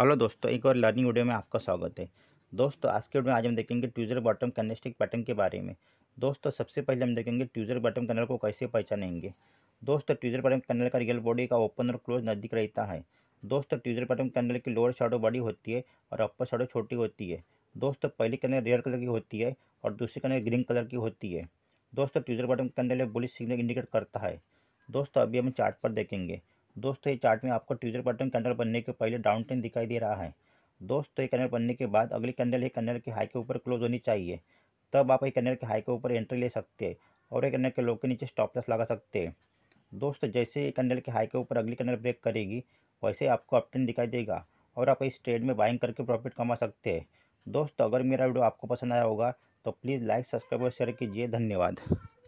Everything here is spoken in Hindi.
हेलो दोस्तों एक और लर्निंग वीडियो में आपका स्वागत है दोस्तों आज के वीडियो में आज हम देखेंगे ट्यूजर बॉटम कैंडलस्टिक पैटर्न के बारे में दोस्तों सबसे पहले हम देखेंगे ट्यूजर बॉटम कैनल को कैसे पहचानेंगे दोस्तों ट्यूजर बॉटम कैनल का रियल बॉडी का ओपन और क्लोज नज़दीक रहता है दोस्तों ट्यूजर बॉटम कैनल की लोअर शाडो बड़ी होती है और अपर शाडो छोटी होती है दोस्तों पहली कैनल रेड कलर की होती है और दूसरी कैनल ग्रीन कलर की होती है दोस्तों tweezer bottom candle bullish signal indicate करता है दोस्तों अभी हम चार्ट पर देखेंगे दोस्तों ये चार्ट में आपको ट्यूजर पैटर्न कैंडल बनने के पहले डाउन ट्रेन दिखाई दे रहा है दोस्तों ये कैंडल बनने के बाद अगली कैंडल एक कैंडल के हाई के ऊपर क्लोज होनी चाहिए तब आप एक कैंडल के हाई के ऊपर एंट्री ले सकते हैं और एक कैंडल के लो के नीचे स्टॉप लॉस लगा सकते हैं दोस्तों जैसे ये कैंडल के हाई के ऊपर अगली कैंडल ब्रेक करेगी वैसे आपको अपट्रेंड दिखाई देगा और आप इस ट्रेड में बाइंग करके प्रॉफिट कमा सकते हैं दोस्तों अगर मेरा वीडियो आपको पसंद आया होगा तो प्लीज़ लाइक सब्सक्राइब और शेयर कीजिए धन्यवाद